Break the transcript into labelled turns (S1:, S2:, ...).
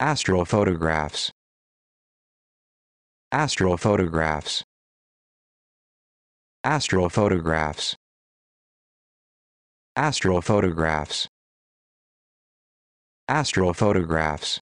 S1: Astral photographs. Astral photographs. Astral photographs. Astral photographs. Astral photographs.